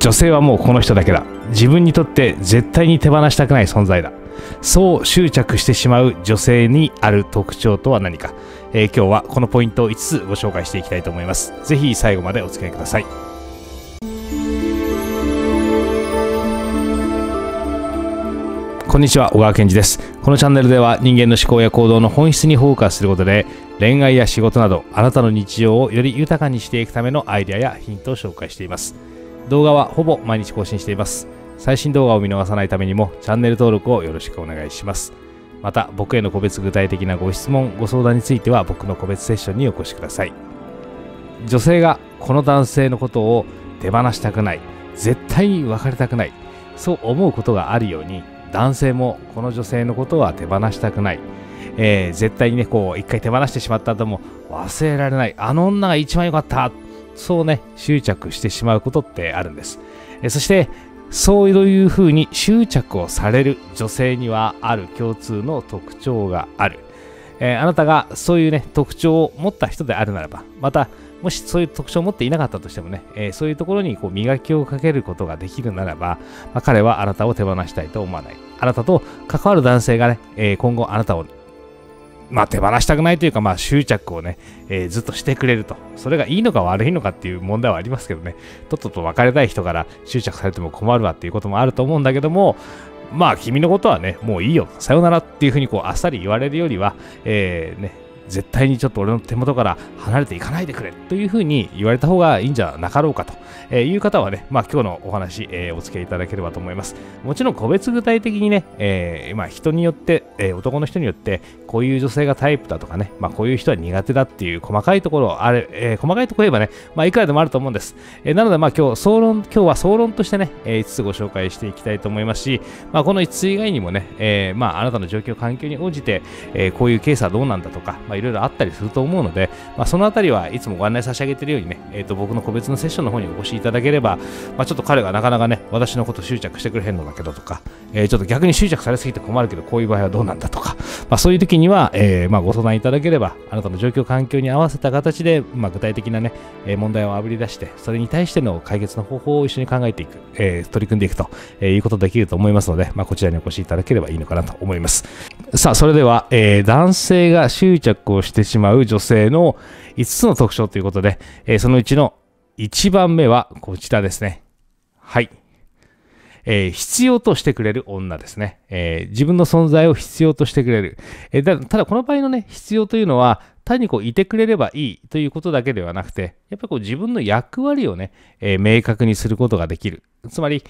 女性はもうこの人だけだ自分にとって絶対に手放したくない存在だそう執着してしまう女性にある特徴とは何か、えー、今日はこのポイントを5つご紹介していきたいと思います是非最後までお付き合いくださいこんにちは小川健二ですこのチャンネルでは人間の思考や行動の本質にフォーカスすることで恋愛や仕事などあなたの日常をより豊かにしていくためのアイデアやヒントを紹介しています動画はほぼ毎日更新しています。最新動画を見逃さないためにもチャンネル登録をよろしくお願いします。また僕への個別具体的なご質問、ご相談については僕の個別セッションにお越しください。女性がこの男性のことを手放したくない、絶対に別れたくない、そう思うことがあるように男性もこの女性のことは手放したくない、えー、絶対にねこう一回手放してしまった後も忘れられないあの女が一番良かったそうね、執着してしまうことってあるんです。えそして、そういうふうに執着をされる女性にはある共通の特徴がある。えー、あなたがそういうね、特徴を持った人であるならば、また、もしそういう特徴を持っていなかったとしてもね、えー、そういうところにこう磨きをかけることができるならば、まあ、彼はあなたを手放したいと思わない。あなたと関わる男性がね、えー、今後あなたをまあ、手放したくないというか、まあ、執着をね、えー、ずっとしてくれると。それがいいのか悪いのかっていう問題はありますけどね。とっとと別れたい人から執着されても困るわっていうこともあると思うんだけども、まあ、君のことはね、もういいよ、さよならっていうふうにこうあっさり言われるよりは、えー、ね、絶対にちょっと俺の手元から離れていかないでくれというふうに言われた方がいいんじゃなかろうかと、えいう方はね、まあ、今日のお話、えー、お付き合いいただければと思います。もちろん個別具体的にね、えー、まあ、人によって、えー、男の人によって、こういう女性がタイプだとかね、まあ、こういう人は苦手だっていう細かいところ、あれ、え細かいところ言えばね、まあ、いくらでもあると思うんです。えなので、まあ、今日、総論、今日は総論としてね、え5つご紹介していきたいと思いますし、まあ、この5つ以外にもね、えまあ、あなたの状況、環境に応じて、えこういうケースはどうなんだとか、まあいろいろあったりすると思うので、まあ、そのあたりはいつもご案内差し上げているようにね、えー、と僕の個別のセッションの方にお越しいただければ、まあ、ちょっと彼がなかなかね、私のこと執着してくれへんのだけどとか、えー、ちょっと逆に執着されすぎて困るけど、こういう場合はどうなんだとか、まあ、そういう時には、えー、まあご相談いただければ、あなたの状況、環境に合わせた形で、まあ、具体的なね、えー、問題をあぶり出して、それに対しての解決の方法を一緒に考えていく、えー、取り組んでいくと、えー、いうことできると思いますので、まあ、こちらにお越しいただければいいのかなと思います。さあ、それでは、えー、男性が執着をしてしまう女性の5つの特徴ということで、えー、そのうちの1番目はこちらですね。はい。えー、必要としてくれる女ですね、えー、自分の存在を必要としてくれる。えー、ただこの場合のね、必要というのは、単にこういてくれればいいということだけではなくて、やっぱりこう自分の役割をね、え明確にすることができる。つまり、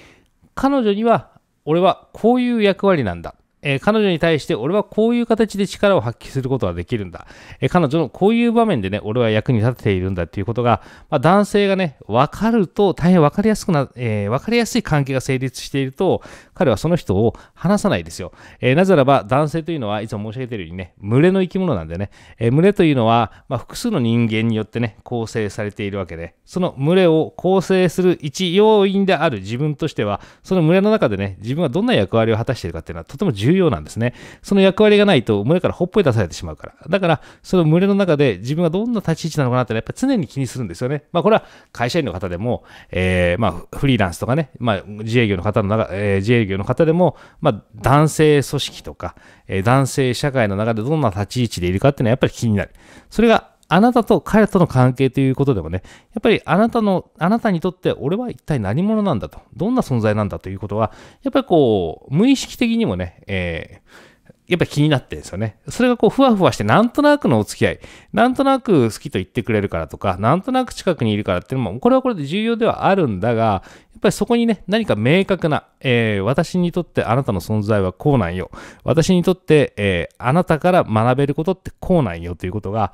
彼女には、俺はこういう役割なんだえー、彼女に対して俺はこういう形で力を発揮することができるんだ。えー、彼女のこういう場面でね、俺は役に立てているんだっていうことが、まあ、男性がね、分かると、大変分かりやすくな、えー、分かりやすい関係が成立していると、彼はその人を離さないですよ。えなぜならば、男性というのは、いつも申し上げているようにね、群れの生き物なんでね、え群れというのは、まあ、複数の人間によってね、構成されているわけで、その群れを構成する一要因である自分としては、その群れの中でね、自分はどんな役割を果たしているかっていうのは、とても重要重要なんですね。その役割がないと胸からほっぽり出されてしまうから。だから、その群れの中で自分がどんな立ち位置なのかなって、ね、やっぱ常に気にするんですよね。まあ、これは会社員の方でも、えー、まあ、フリーランスとかね、まあ、自営業の方の中、えー、自営業の方でも、まあ、男性組織とか、えー、男性社会の中でどんな立ち位置でいるかっていうのはやっぱり気になる。それがあなたと彼との関係ということでもね、やっぱりあなたの、あなたにとって俺は一体何者なんだと、どんな存在なんだということは、やっぱりこう、無意識的にもね、えー、やっぱり気になってるんですよね。それがこう、ふわふわして、なんとなくのお付き合い、なんとなく好きと言ってくれるからとか、なんとなく近くにいるからっていうのも、これはこれで重要ではあるんだが、やっぱりそこにね、何か明確な、えー、私にとってあなたの存在はこうなんよ。私にとって、えー、あなたから学べることってこうなんよということが、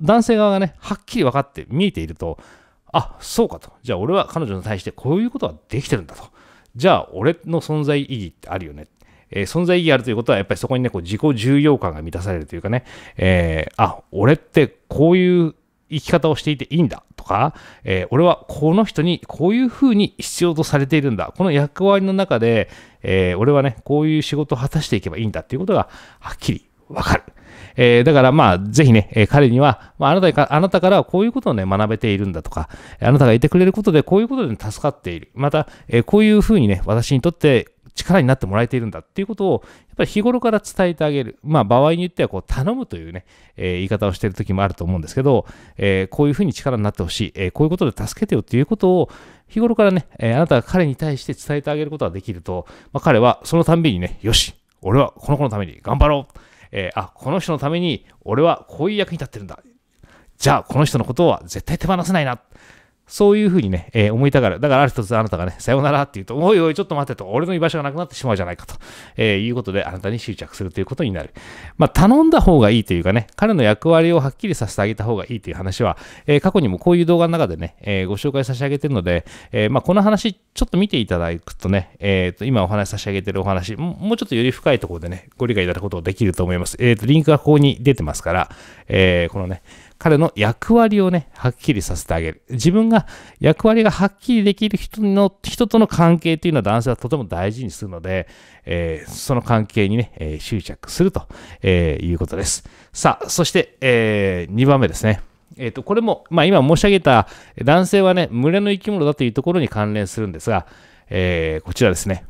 男性側がね、はっきり分かって見えていると、あ、そうかと。じゃあ俺は彼女に対してこういうことはできてるんだと。じゃあ俺の存在意義ってあるよね。えー、存在意義あるということは、やっぱりそこにね、こう自己重要感が満たされるというかね、えー、あ、俺ってこういう生き方をしていていいんだとか、えー、俺はこの人にこういうふうに必要とされているんだ。この役割の中で、えー、俺はね、こういう仕事を果たしていけばいいんだっていうことがはっきりわかる。えー、だからまあ、ぜひね、えー、彼には、まあ、あなたあなたからはこういうことをね、学べているんだとか、あなたがいてくれることでこういうことで助かっている。また、えー、こういうふうにね、私にとって力になってもらえているんだっていうことを、やっぱり日頃から伝えてあげる。まあ、場合によっては、こう、頼むというね、えー、言い方をしている時もあると思うんですけど、えー、こういうふうに力になってほしい、えー、こういうことで助けてよっていうことを、日頃からね、えー、あなたが彼に対して伝えてあげることができると、まあ、彼はそのたんびにね、よし、俺はこの子のために頑張ろうえー、あ、この人のために俺はこういう役に立ってるんだ。じゃあ、この人のことは絶対手放せないな。そういうふうにね、えー、思いたがる。だからある一つあなたがね、さよならって言うと、おいおい、ちょっと待ってと、俺の居場所がなくなってしまうじゃないかと、えー、いうことで、あなたに執着するということになる。まあ、頼んだ方がいいというかね、彼の役割をはっきりさせてあげた方がいいという話は、えー、過去にもこういう動画の中でね、えご紹介させてあげてるので、えまあ、この話、ちょっと見ていただくとね、えっ、と、今お話しさせてあげてるお話も、もうちょっとより深いところでね、ご理解いただくことができると思います。えっ、と、リンクがここに出てますから、えこのね、彼の役割をね、はっきりさせてあげる。自分が役割がはっきりできる人の、人との関係というのは男性はとても大事にするので、えー、その関係にね、えー、執着すると、えー、いうことです。さあ、そして、え2番目ですね。えっ、と、これも、まあ、今申し上げた男性はね、群れの生き物だというところに関連するんですが、えこちらですね。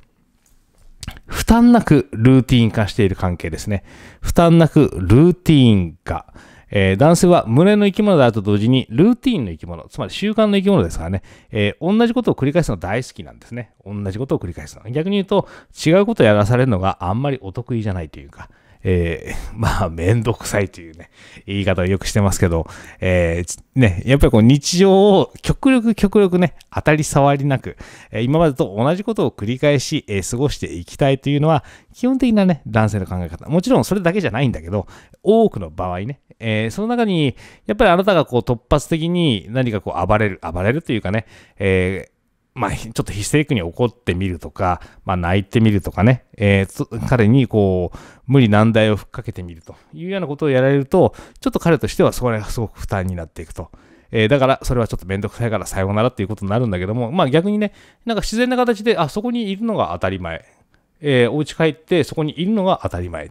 負担なくルーティン化している関係ですね。負担なくルーティン化。えー、男性は胸の生き物であると同時に、ルーティーンの生き物、つまり習慣の生き物ですからね、えー、同じことを繰り返すの大好きなんですね。同じことを繰り返すの。逆に言うと、違うことをやらされるのがあんまりお得意じゃないというか、えー、まあ、めんどくさいというね、言い方をよくしてますけど、えー、ね、やっぱりこう日常を極力極力ね、当たり障りなく、え今までと同じことを繰り返し、え過ごしていきたいというのは、基本的なね、男性の考え方。もちろんそれだけじゃないんだけど、多くの場合ね、えー、その中に、やっぱりあなたがこう突発的に何かこう暴れる、暴れるというかね、えーまあ、ちょっと非正規に怒ってみるとか、まあ、泣いてみるとかね、えー、彼にこう、無理難題を吹っかけてみるというようなことをやられると、ちょっと彼としてはそれがすごく負担になっていくと。えー、だからそれはちょっとめんどくさいからさようならっていうことになるんだけども、まあ逆にね、なんか自然な形で、あ、そこにいるのが当たり前。えー、お家帰ってそこにいるのが当たり前。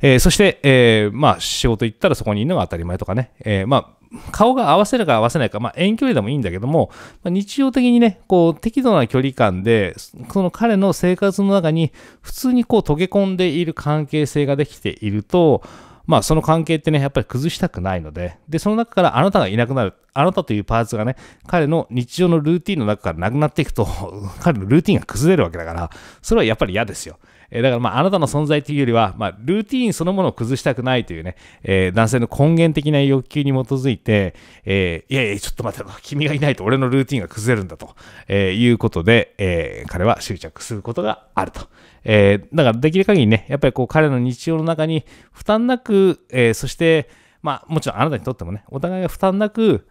えー、そして、えー、まあ仕事行ったらそこにいるのが当たり前とかね、えまあ顔が合わせるか合わせないか、まあ、遠距離でもいいんだけども、まあ、日常的にね、こう、適度な距離感で、その彼の生活の中に、普通にこう、溶け込んでいる関係性ができていると、まあ、その関係ってね、やっぱり崩したくないので、で、その中からあなたがいなくなる、あなたというパーツがね、彼の日常のルーティンの中からなくなっていくと、彼のルーティンが崩れるわけだから、それはやっぱり嫌ですよ。えー、だからまあ、あなたの存在というよりは、まあ、ルーティーンそのものを崩したくないというね、えー、男性の根源的な欲求に基づいて、えー、いやいや、ちょっと待って、君がいないと俺のルーティーンが崩れるんだと、えいうことで、え彼は執着することがあると。えだからできる限りね、やっぱりこう彼の日常の中に負担なく、えそして、まあ、もちろんあなたにとってもね、お互いが負担なく、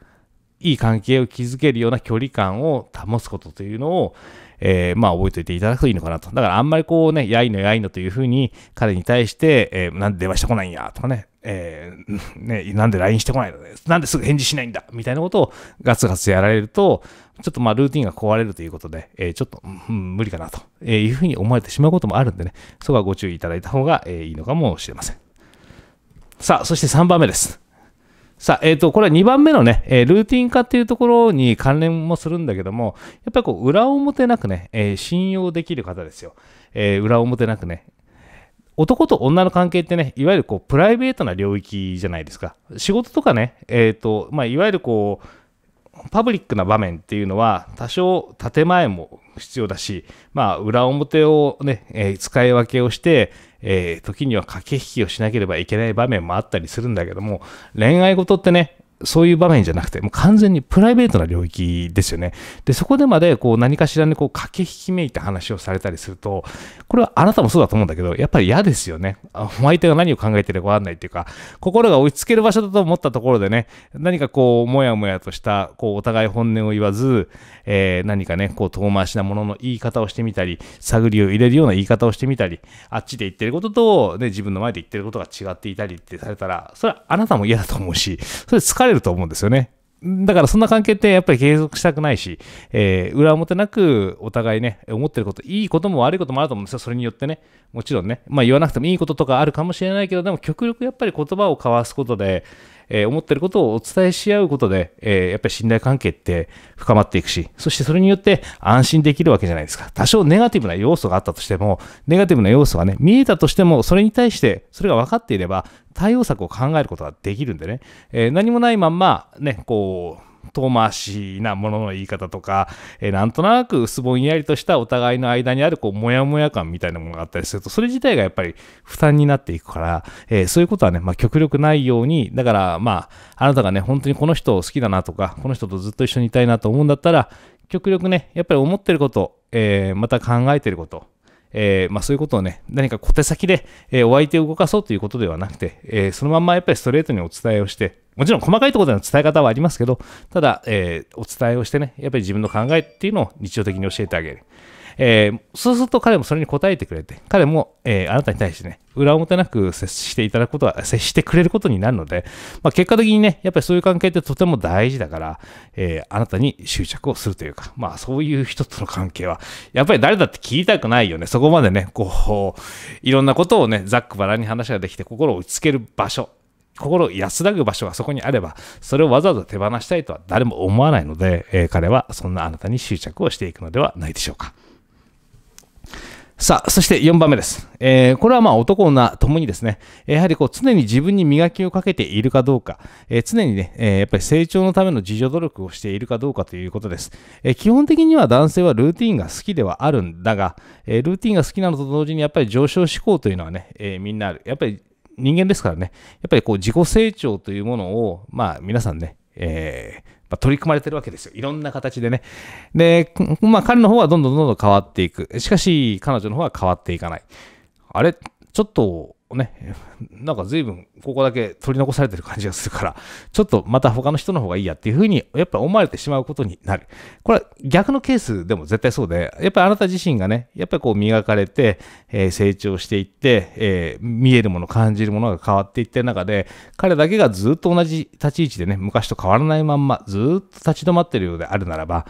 いい関係を築けるような距離感を保つことというのを、えー、まあ、覚えておいていただくといいのかなと。だから、あんまりこうね、やいのやいのというふうに、彼に対して、えー、なんで電話してこないんや、とかね、えー、ね、なんで LINE してこないのなんですぐ返事しないんだみたいなことをガツガツやられると、ちょっとまあルーティンが壊れるということで、えー、ちょっと、うん、無理かなと、えいうふうに思われてしまうこともあるんでね、そこはご注意いただいた方が、えいいのかもしれません。さあ、そして3番目です。さあ、えっ、ー、と、これは2番目のね、えー、ルーティン化っていうところに関連もするんだけども、やっぱりこう、裏表なくね、えー、信用できる方ですよ。え裏表なくね。男と女の関係ってね、いわゆるこう、プライベートな領域じゃないですか。仕事とかね、えっ、と、まあ、いわゆるこう、パブリックな場面っていうのは多少建前も必要だし、まあ、裏表をね、えー、使い分けをして、えー、時には駆け引きをしなければいけない場面もあったりするんだけども、恋愛事ってね、そういう場面じゃなくて、もう完全にプライベートな領域ですよね。で、そこでまで、こう、何かしらに、こう、駆け引きめいた話をされたりすると、これはあなたもそうだと思うんだけど、やっぱり嫌ですよね。お相手が何を考えてるかわかんないっていうか、心が追いつける場所だと思ったところでね、何かこう、もやもやとした、こう、お互い本音を言わず、えー、何かね、こう、遠回しなものの言い方をしてみたり、探りを入れるような言い方をしてみたり、あっちで言ってることと、ね、自分の前で言ってることが違っていたりってされたら、それはあなたも嫌だと思うし、それ疲れれると思うんですよね。だからそんな関係ってやっぱり継続したくないし、えー、裏表なくお互いね、思ってること、いいことも悪いこともあると思うんですよ。それによってね、もちろんね、まあ言わなくてもいいこととかあるかもしれないけど、でも極力やっぱり言葉を交わすことで、えー、思ってることをお伝えし合うことで、えー、やっぱり信頼関係って深まっていくし、そしてそれによって安心できるわけじゃないですか。多少ネガティブな要素があったとしても、ネガティブな要素がね、見えたとしても、それに対してそれが分かっていれば、対応策を考えることができるんでね、えー、何もないまんま、ね、こう、遠回しなものの言い方とか、えー、なんとなく薄ぼんやりとしたお互いの間にあるこうモヤモヤ感みたいなものがあったりするとそれ自体がやっぱり負担になっていくから、えー、そういうことはね、まあ、極力ないようにだからまああなたがね本当にこの人を好きだなとかこの人とずっと一緒にいたいなと思うんだったら極力ねやっぱり思ってること、えー、また考えてることえー、まあ、そういうことをね、何か小手先で、えー、お相手を動かそうということではなくて、えー、そのまんまやっぱりストレートにお伝えをして、もちろん細かいところでの伝え方はありますけど、ただ、えー、お伝えをしてね、やっぱり自分の考えっていうのを日常的に教えてあげる。えー、そうすると彼もそれに応えてくれて、彼も、えー、あなたに対してね、裏表なく接していただくことは、接してくれることになるので、まあ、結果的にね、やっぱりそういう関係ってとても大事だから、えー、あなたに執着をするというか、まあそういう人との関係は、やっぱり誰だって切りたくないよね。そこまでね、こう、いろんなことをね、ざっくばらに話ができて心を打ちつける場所心安らぐ場所がそこにあれば、それをわざわざ手放したいとは誰も思わないので、えー、彼はそんなあなたに執着をしていくのではないでしょうか。さあ、そして4番目です。えー、これはまあ男女ともにですね、やはりこう常に自分に磨きをかけているかどうか、えー、常にね、えー、やっぱり成長のための自助努力をしているかどうかということです。え基本的には男性はルーティンが好きではあるんだが、えルーティンが好きなのと同時にやっぱり上昇志向というのはね、えみんなある。やっぱり人間ですからね、やっぱりこう自己成長というものを、まあ皆さんね、えー、まあ、取り組まれてるわけですよ。いろんな形でね。で、まあ彼の方はどんどんどんどん変わっていく。しかし彼女の方は変わっていかない。あれちょっとね、なんか随分ここだけ取り残されてる感じがするから、ちょっとまた他の人の方がいいやっていうふうに、やっぱ思われてしまうことになる。これは逆のケースでも絶対そうで、やっぱりあなた自身がね、やっぱりこう磨かれて、えー、成長していって、えー、見えるもの、感じるものが変わっていってる中で、彼だけがずっと同じ立ち位置でね、昔と変わらないまんま、ずっと立ち止まってるようであるならば、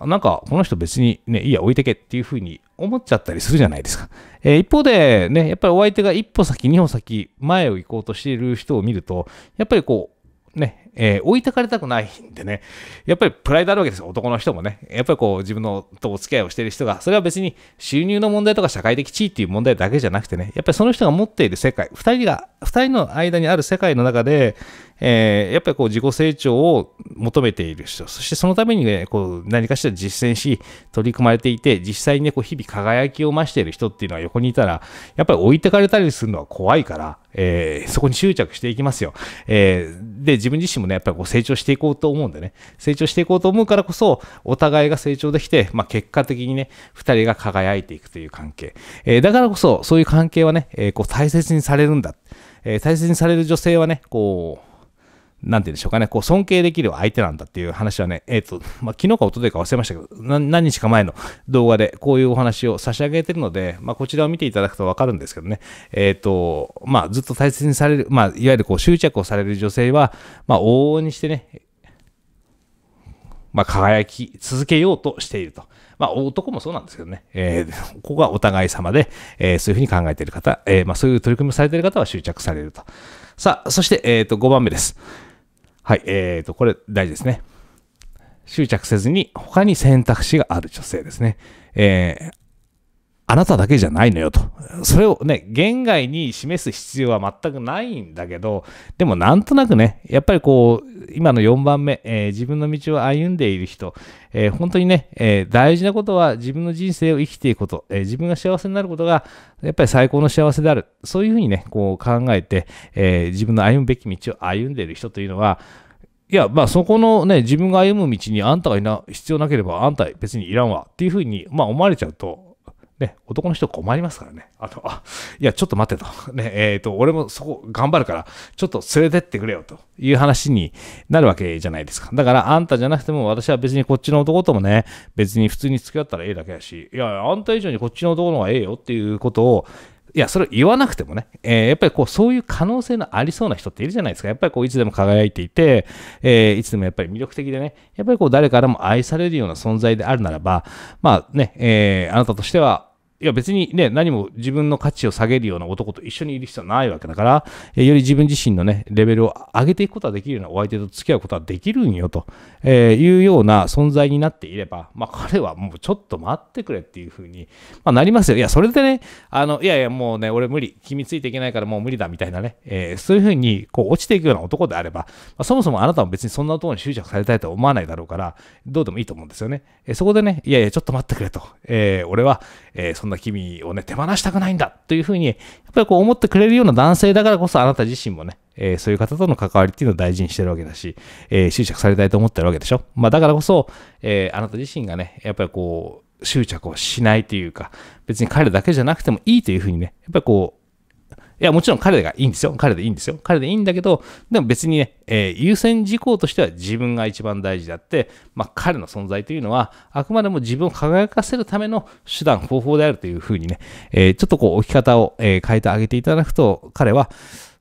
なんかこの人別にね、いいや、置いてけっていうふうに思っちゃったりするじゃないですか。えー、一方で、ね、やっぱりお相手が一歩先、二歩先、前を行こうとしている人を見ると、やっぱりこう、ね、えー、置いてかれたくないんでね、やっぱりプライドあるわけですよ、男の人もね。やっぱりこう、自分のとお付き合いをしている人が、それは別に収入の問題とか社会的地位っていう問題だけじゃなくてね、やっぱりその人が持っている世界、二人が、二人の間にある世界の中で、えー、やっぱりこう自己成長を求めている人、そしてそのために、ね、こう何かしら実践し、取り組まれていて、実際に、ね、こう日々輝きを増している人っていうのは横にいたら、やっぱり置いてかれたりするのは怖いから、えー、そこに執着していきますよ。えー、で、自分自身もね、やっぱりこう成長していこうと思うんでね、成長していこうと思うからこそ、お互いが成長できて、まあ、結果的にね、2人が輝いていくという関係。えだからこそ、そういう関係はね、えこう大切にされるんだ。え大切にされる女性はね、こう、なんて言うんでしょうかね、こう尊敬できる相手なんだっていう話はね、えっ、ー、と、まあ、昨日かとといか忘れましたけど、何日か前の動画でこういうお話を差し上げてるので、まあ、こちらを見ていただくとわかるんですけどね、えっ、ー、と、まあ、ずっと大切にされる、まあ、いわゆるこう執着をされる女性は、まあ、往々にしてね、まあ、輝き続けようとしていると。まあ、男もそうなんですけどね、えー、ここがお互い様で、えー、そういうふうに考えている方、えー、まあ、そういう取り組みをされている方は執着されると。さあ、そして、えっ、と、5番目です。はい、えーと、これ大事ですね。執着せずに他に選択肢がある女性ですね。えー、あなただけじゃないのよと。それをね、言外に示す必要は全くないんだけど、でもなんとなくね、やっぱりこう、今の4番目、えー、自分の道を歩んでいる人、えー、本当にね、えー、大事なことは自分の人生を生きていくこと、え自分が幸せになることが、やっぱり最高の幸せである。そういうふうにね、こう考えて、え自分の歩むべき道を歩んでいる人というのは、いや、まあそこのね、自分が歩む道にあんたがいな、必要なければあんた別にいらんわっていうふうに、まあ思われちゃうと、ね、男の人困りますからね。あの、あ、いや、ちょっと待ってと。ね、えっ、ー、と、俺もそこ頑張るから、ちょっと連れてってくれよという話になるわけじゃないですか。だから、あんたじゃなくても、私は別にこっちの男ともね、別に普通に付き合ったらええだけやし、いや、あんた以上にこっちの男の方がええよっていうことを、いや、それ言わなくてもね、えー、やっぱりこう、そういう可能性のありそうな人っているじゃないですか。やっぱりこう、いつでも輝いていて、えー、いつでもやっぱり魅力的でね、やっぱりこう、誰からも愛されるような存在であるならば、まあね、えー、あなたとしては、いや別にね、何も自分の価値を下げるような男と一緒にいる必要はないわけだから、えより自分自身のね、レベルを上げていくことができるようなお相手と付き合うことはできるんよと、えいうような存在になっていれば、まあ彼はもうちょっと待ってくれっていうふうに、まあ、なりますよ。いや、それでね、あの、いやいやもうね、俺無理、君ついていけないからもう無理だみたいなね、えー、そういうふうにこう落ちていくような男であれば、まあ、そもそもあなたも別にそんな男に執着されたいとは思わないだろうから、どうでもいいと思うんですよね。えー、そこでね、いやいやちょっと待ってくれと、えー、俺は、えーそんな君をね、手放したくないんだというふうに、やっぱりこう思ってくれるような男性だからこそ、あなた自身もね、えー、そういう方との関わりっていうのを大事にしてるわけだし、えー、執着されたいと思ってるわけでしょ。まあだからこそ、えー、あなた自身がね、やっぱりこう、執着をしないというか、別に彼だけじゃなくてもいいというふうにね、やっぱりこう、いや、もちろん彼がいいんですよ。彼でいいんですよ。彼でいいんだけど、でも別にね、えー、優先事項としては自分が一番大事であって、まあ、彼の存在というのは、あくまでも自分を輝かせるための手段、方法であるというふうにね、えー、ちょっとこう置き方を、え変えてあげていただくと、彼は、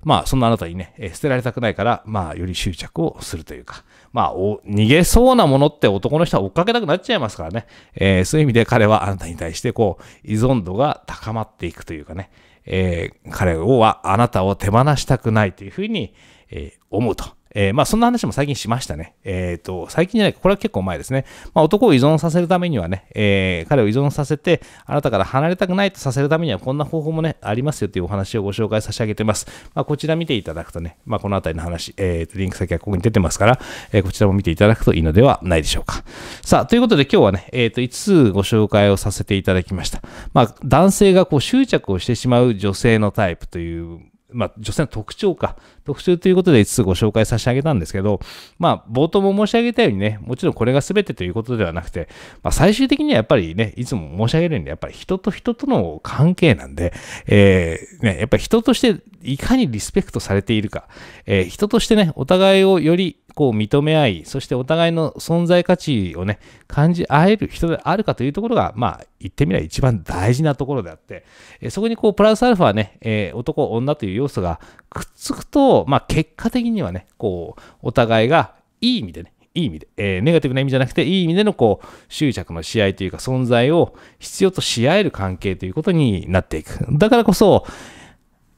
まあ、そんなあなたにね、え捨てられたくないから、まあ、より執着をするというか、まあ、逃げそうなものって男の人は追っかけたくなっちゃいますからね、えー、そういう意味で彼はあなたに対して、こう、依存度が高まっていくというかね、えー、彼をはあなたを手放したくないというふうに、えー、思うとえー、まあそんな話も最近しましたね。えっ、ー、と、最近じゃないか、これは結構前ですね。まあ男を依存させるためにはね、えー、彼を依存させて、あなたから離れたくないとさせるためにはこんな方法もね、ありますよというお話をご紹介差し上げてます。まあこちら見ていただくとね、まあこのあたりの話、えっ、ー、と、リンク先はここに出てますから、えー、こちらも見ていただくといいのではないでしょうか。さあ、ということで今日はね、えっ、と、5つご紹介をさせていただきました。まあ男性がこう執着をしてしまう女性のタイプというまあ、女性の特徴か、特徴ということで5つご紹介させてあげたんですけど、まあ、冒頭も申し上げたようにね、もちろんこれが全てということではなくて、まあ、最終的にはやっぱりね、いつも申し上げるように、やっぱり人と人との関係なんで、えー、ね、やっぱり人としていかにリスペクトされているか、えー、人としてね、お互いをよりこう認め合い、そしてお互いの存在価値をね、感じ合える人であるかというところが、まあ、言ってみれば一番大事なところであって、えそこにこう、プラスアルファね、えー、男、女という要素がくっつくと、まあ、結果的にはね、こう、お互いがいい意味でね、いい意味で、えー、ネガティブな意味じゃなくて、いい意味でのこう、執着の試合というか、存在を必要とし合える関係ということになっていく。だからこそ、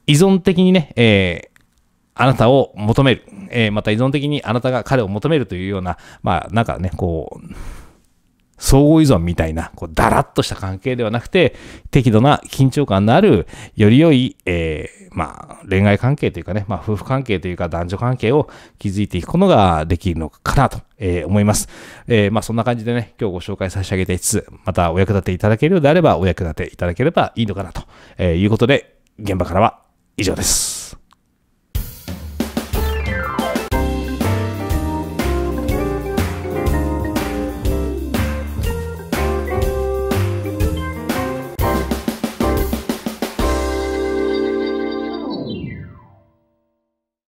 依存的にね、えーあなたを求める、えー、また依存的にあなたが彼を求めるというような、まあ、なんかね、こう、相互依存みたいな、こう、だらっとした関係ではなくて、適度な緊張感のある、より良い、えー、まあ、恋愛関係というかね、まあ、夫婦関係というか、男女関係を築いていくことができるのかなと、えー、思います。えー、まあ、そんな感じでね、今日ご紹介差し上げていつ、またお役立ていただけるようであれば、お役立ていただければいいのかなと、えいうことで、現場からは以上です。